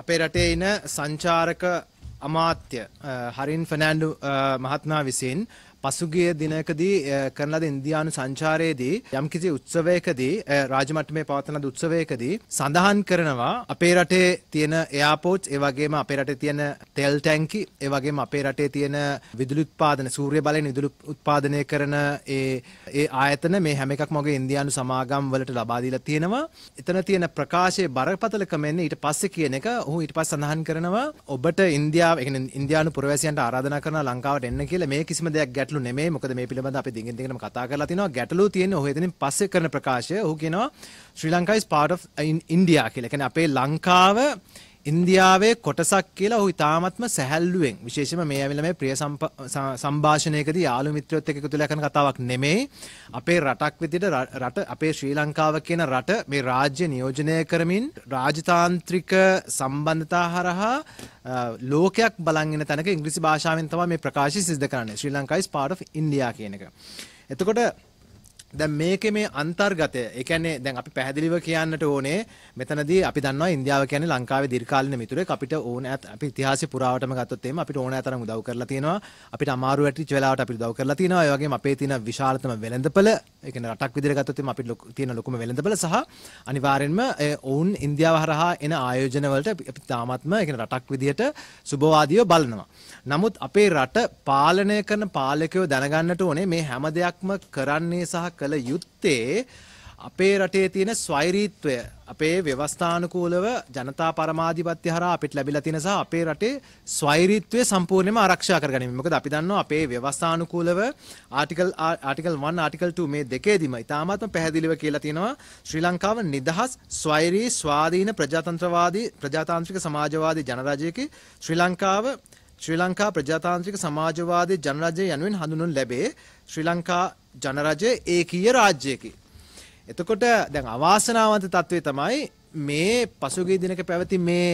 අපේ රටේ ඉන සංචාරක අමාත්‍ය හරින් ෆනෑන්ඩු මහත්මයා විසින් පසුගිය දිනකදී කරන ලද ඉන්දියානු සංචාරයේදී යම්කිසි උත්සවයකදී රාජමට්ටමේ පවත්වන උත්සවයකදී සඳහන් කරනවා අපේ රටේ තියෙන එයාපෝට්ස් ඒ වගේම අපේ රටේ තියෙන තෙල් ටැංකි ඒ වගේම අපේ රටේ තියෙන විදුලි උත්පාදන සූර්ය බලයෙන් විදුලි උත්පාදනය කරන ඒ ඒ ආයතන මේ හැම එකක්ම වගේ ඉන්දියානු සමාගම් වලට ලබා දීලා තියෙනවා. එතන තියෙන ප්‍රකාශයේ බරපතලකම එන්නේ ඊට පස්සේ කියන එක ඔහු ඊට පස්සේ සඳහන් කරනවා ඔබට ඉන්දියාව ඒ කියන්නේ ඉන්දියානු පුරවැසියන්ට ආරාධනා කරනවා ලංකාවට එන්න කියලා මේ කිසිම දෙයක් ගැටලු ගැටලු නෙමේ මොකද මේ පිළිබඳ අපි දිගින් දිගටම කතා කරලා තිනවා ගැටලු තියෙන්නේ ඔහු එතනින් පස්සේ කරන ප්‍රකාශය ඔහු කියනවා ශ්‍රී Lanka is part of uh, India කියලා. කියන්නේ අපේ ලංකාව ඉන්දියාවේ කොටසක් කියලා ඔහු ඉතාමත්ම සැහැල්ලුවෙන් විශේෂම මේ ඇවිල්ලා මේ ප්‍රිය සම්භාෂණයකදී යාළු මිත්‍රයොත් එක්ක එකතු වෙලා කරන කතාවක් නෙමෙයි අපේ රටක් විදිහට රට අපේ ශ්‍රී ලංකාව කියන රට මේ රාජ්‍ය නියෝජනය කරමින් රාජතාන්ත්‍රික සම්බන්ධතා හරහා ලෝකයක් බලන් ඉන තැනක ඉංග්‍රීසි භාෂාවෙන් තමයි මේ ප්‍රකාශය සිද්ධ කරන්නේ ශ්‍රී Lanka is part of India කියන එක. එතකොට දැන් මේකේ මේ අන්තර්ගතය ඒ කියන්නේ දැන් අපි පැහැදිලිව කියන්නට ඕනේ මෙතනදී අපි දන්නවා ඉන්දියාව කියන්නේ ලංකාවේ දීර්ඝකාලීන මිතුරෙක් අපිට ඕන අපි ඉතිහාසය පුරාවටම ගත්තොත් එහෙම අපිට ඕනෑ තරම් උදව් කරලා තියෙනවා අපිට අමාරු වැටිච්ච වෙලාවට අපිට උදව් කරලා තියෙනවා ඒ වගේම අපේ තියෙන විශාලතම වෙළඳපළ ඒ කියන්නේ රටක් විදිහට ගත්තොත් එහෙම අපිට තියෙන ලොකුම වෙළඳපළ සහ අනිවාර්යෙන්ම ඔවුන් ඉන්දියාව හරහා එන ආයෝජන වලට අපි තාමත්ම ඒ කියන්නේ රටක් විදිහට සුබවාදීව බලනවා නමුත් අපේ රට පාලනය කරන පාලකයෝ දැනගන්නට ඕනේ මේ හැම දෙයක්ම කරන්නේ සහ කළ යුත්තේ අපේ රටේ තියෙන ස්වෛරීත්වය අපේ ව්‍යවස්ථානුකූලව ජනතා පරමාධිපත්‍ය හරහා අපිට ලැබිලා තියෙන සහ අපේ රටේ ස්වෛරීත්වය සම්පූර්ණයෙන්ම ආරක්ෂා කරගනිමින් මොකද අපි දන්නවා අපේ ව්‍යවස්ථානුකූලව ආටිකල් ආටිකල් 1 ආටිකල් 2 මේ දෙකේදීම ඉතාමත්ම පැහැදිලිව කියලා තියෙනවා ශ්‍රී ලංකාව නිදහස් ස්වෛරී ස්වාධීන ප්‍රජාතන්ත්‍රවාදී ප්‍රජාතාන්ත්‍රික සමාජවාදී ජනරාජයක ශ්‍රී ලංකාව ශ්‍රී ලංකා ප්‍රජාතාන්ත්‍රික සමාජවාදී ජනරජය යනුවෙන් හඳුනුන් ලැබේ ශ්‍රී ලංකා ජනරජය ඒකීය රාජ්‍යයකි. එතකොට දැන් අවාසනාවන්ත තත්ත්වය තමයි මේ පසුගිය දිනක පැවති මේ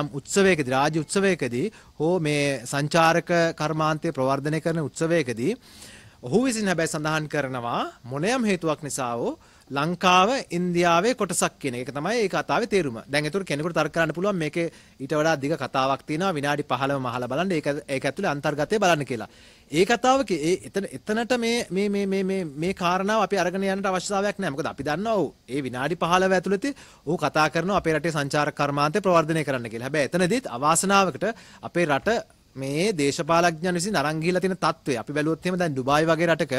යම් උත්සවයකදී රාජ්‍ය උත්සවයකදී හෝ මේ සංචාරක කර්මාන්තය ප්‍රවර්ධනය කරන උත්සවයකදී ඔහු විසින් හැබැයි සඳහන් කරනවා මොනයම් හේතුවක් නිසා හෝ ලංකාව ඉන්දියාවේ කොටසක් කියන එක තමයි ඒ කතාවේ තේරුම. දැන් ඒතර කෙනෙකුට තර්ක කරන්න පුළුවන් මේකේ ඊට වඩා දිග කතාවක් තියෙනවා විනාඩි 15 මහලා බලන්න ඒක ඒක ඇතුලේ අන්තර්ගතය බලන්න කියලා. ඒ කතාව ඒ එතන එතනට මේ මේ මේ මේ මේ මේ කාරණාව අපි අරගෙන යන්නට අවශ්‍යතාවයක් නැහැ. මොකද අපි දන්නවා ඔව් ඒ විනාඩි 15 ඇතුළතදී ඔහු කතා කරනවා අපේ රටේ සංචාරක කර්මාන්තය ප්‍රවර්ධනය කරන්න කියලා. හැබැයි එතනදීත් අවාසනාවකට අපේ රට මේ දේශපාලඥයන් විසින් අරන් ගිහිලා තියෙන తত্ত্বය අපි බැලුවොත් එහෙම දැන් ඩුබායි වගේ රටක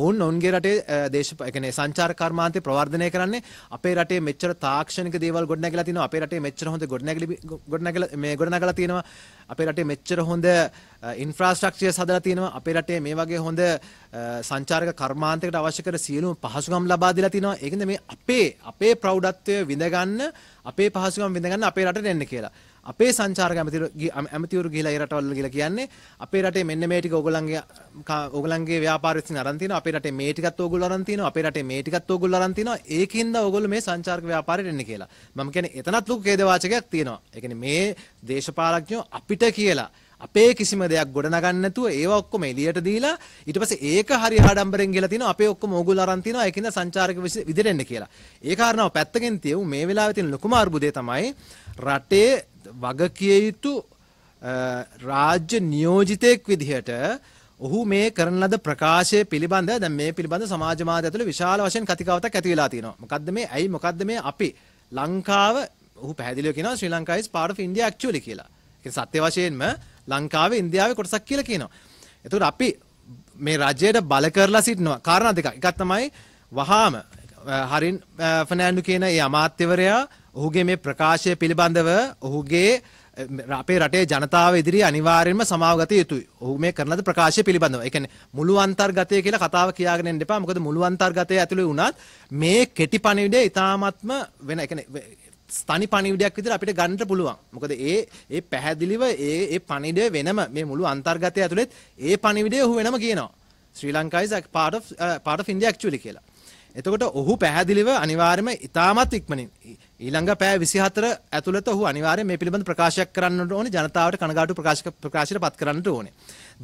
ඔවුන් ඔවුන්ගේ රටේ දේශ يعني සංචාර කර්මාන්තේ ප්‍රවර්ධනය කරන්නේ අපේ රටේ මෙච්චර තාක්ෂණික දේවල් ගොඩනැගලා තිනවා අපේ රටේ මෙච්චර හොඳ ගොඩනැගිලි ගොඩනැගලා මේ ගොඩනගලා තිනවා අපේ රටේ මෙච්චර හොඳ ඉන්ෆ්‍රාස්ට්‍රක්චර්ස් හදලා තිනවා අපේ රටේ මේ වගේ හොඳ සංචාරක කර්මාන්තයකට අවශ්‍ය කර සියලුම පහසුකම් ලබා දීලා තිනවා ඒකද මේ අපේ අපේ ප්‍රෞඩත්වය විඳගන්න අපේ පහසුකම් විඳගන්න අපේ රටට එන්න කියලා අපේ සංචාරක ඇමතිවරු ගිහිලා ඒ රටවල් ගිහිලා කියන්නේ අපේ රටේ මෙන්න මේ ටික ඔයගොල්ලන්ගේ ඔයගොල්ලන්ගේ ව්‍යාපාර විසින් අරන් තිනවා අපේ රටේ මේ ටිකත් ඔයගොල්ලෝ අරන් තිනවා අපේ රටේ මේ ටිකත් ඔයගොල්ලෝ අරන් තිනවා ඒකින්ද ඔයගොල්ලෝ මේ සංචාරක ව්‍යාපාරයට එන්නේ කියලා මම කියන්නේ එතනත් ලොකු ඛේදවාචකයක් තියෙනවා ඒ කියන්නේ මේ දේශපාලඥයෝ අපිට කියලා අපේ කිසිම දෙයක් ගොඩනගන්න නැතුව ඒවා ඔක්කොම එළියට දීලා ඊට පස්සේ ඒක හරි ආඩම්බරෙන් ගිහලා තිනවා අපේ ඔක්කොම ඕගොල්ලෝ අරන් තිනවා ඒකින්ද සංචාරක විදිහට එන්න කියලා. ඒ කාරණාව පැත්තකින් තියමු මේ වෙලාවේ තියෙන ලොකුම අර්බුදය තමයි රටේ වගකිය යුතු රාජ්‍ය නියෝජිතයෙක් විදිහට ඔහු මේ කරන ලද ප්‍රකාශය පිළිබඳ දැන් මේ පිළිබඳ සමාජ මාධ්‍ය ඇතුළේ විශාල වශයෙන් කතිකාවතක් ඇති වෙලා තියෙනවා. මොකද්ද මේ? ඇයි මොකද්ද මේ අපි ලංකාව ඔහු පැහැදිලිව කියනවා ශ්‍රී ලංකාව is part of India actually කියලා. ඒ සත්‍ය වශයෙන්ම ලංකාවේ ඉන්දියාවේ කොටසක් කියලා කියනවා. එතකොට අපි මේ රජයට බල කරලා සිටිනවා. කාරණා දෙකක්. එකක් තමයි වහාම හරින් ෆර්නෑන්ඩු කියන ඒ අමාත්‍යවරයා ඔහුගේ මේ ප්‍රකාශය පිළිබඳව ඔහුගේ අපේ රටේ ජනතාව ඉදිරි අනිවාර්යෙන්ම සමාවගත යුතුයි. ඔහු මේ කරන ලද ප්‍රකාශය පිළිබඳව. ඒ කියන්නේ මුළු අන්තර්ගතය කියලා කතාව කියාගෙන ඉන්න එපා. මොකද මුළු අන්තර්ගතය ඇතුළේ වුණත් මේ කෙටි පණිවිඩය ඊටාත්ම වෙන ඒ කියන්නේ ස්ථනි පණිවිඩයක් විදිහට අපිට ගන්නට පුළුවන්. මොකද ඒ ඒ පැහැදිලිව ඒ ඒ පණිවිඩය වෙනම මේ මුළු අන්තර්ගතය ඇතුළෙත් ඒ පණිවිඩය ඔහු වෙනම කියනවා. ශ්‍රී ලංකාව is a part of uh, part of India actually කියලා. එතකොට ඔහු පැහැදිලිව අනිවාර්යයෙන්ම ඊටාමත් ඉක්මනින් ඊළඟ පෑ 24 ඇතුළත ඔහු අනිවාර්යයෙන් මේ පිළිබඳ ප්‍රකාශයක් කරන්නට ඕනේ ජනතාවට කනගාටු ප්‍රකාශක ප්‍රකාශයට පත් කරන්නට ඕනේ.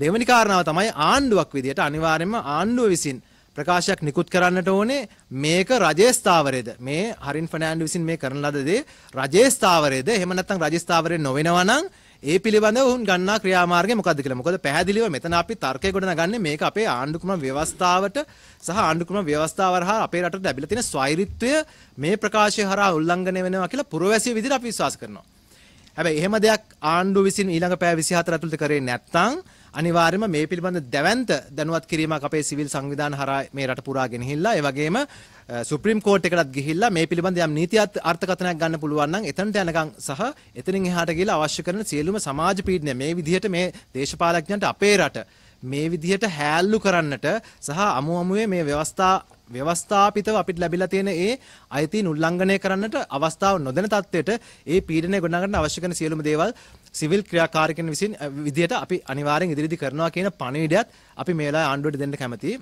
දෙවෙනි කාරණාව තමයි ආණ්ඩුවක් විදියට අනිවාර්යයෙන්ම ආණ්ඩුව විසින් ප්‍රකාශයක් නිකුත් කරන්නට ඕනේ මේක රජයේ ස්ථාවරයේද මේ හරින් ෆර්නෑන්ඩෝ විසින් මේ කරන ලද දේ රජයේ ස්ථාවරයේද එහෙම නැත්නම් රජයේ ස්ථාවරයේ නොවෙනවා නම් ඒ පිළිබඳව උන් ගන්නා ක්‍රියාමාර්ගය මොකද්ද කියලා. මොකද පැහැදිලිව මෙතන අපි තර්කය ගොඩනගන්නේ මේක අපේ ආණ්ඩුක්‍රම ව්‍යවස්ථාවට සහ ආණ්ඩුක්‍රම ව්‍යවස්ථාව හරහා අපේ රටට ලැබිලා තියෙන ස්වෛරීත්වය මේ ප්‍රකාශය හරහා උල්ලංඝනය වෙනවා කියලා පුරවැසිය විදිහට අපි විශ්වාස කරනවා. හැබැයි එහෙම දෙයක් ආණ්ඩුව විසින් ඊළඟ පැය 24 ඇතුළත කරේ නැත්නම් අනිවාර්යයෙන්ම මේ පිළිබඳ දැවැන්ත දැනුවත් කිරීමක් අපේ සිවිල් සංවිධාන හරහා මේ රට පුරා ගෙනහිල්ලා ඒ වගේම සුප්‍රීම් කෝට් එකටත් ගිහිල්ලා මේ පිළිබඳ යම් නීතියක් අර්ථකථනයක් ගන්න පුළුවන් නම් එතනට යනකම් සහ එතනින් එහාට ගිහිල්ලා අවශ්‍ය කරන සියලුම සමාජ පීඩනය මේ විදිහට මේ දේශපාලඥයන්ට අපේ රට මේ විදිහට හැල්ලු කරන්නට සහ අමු අමුවේ මේ ව්‍යවස්ථා ව්‍යවස්ථාපිතව අපිට ලැබිලා තියෙන ඒ අයිතීන් උල්ලංඝනය කරන්නට අවස්ථාව නොදෙන තත්ත්වයට ඒ පීඩනය ගොඩනගන්න අවශ්‍ය කරන සියලුම දේවල් සිවිල් ක්‍රියාකාරකයන් විසින් විදියට අපි අනිවාර්යෙන් ඉදිරිදි කරනවා කියන පණිවිඩයත් අපි මේ වෙලාවේ ආණ්ඩුවට දෙන්න කැමතියි.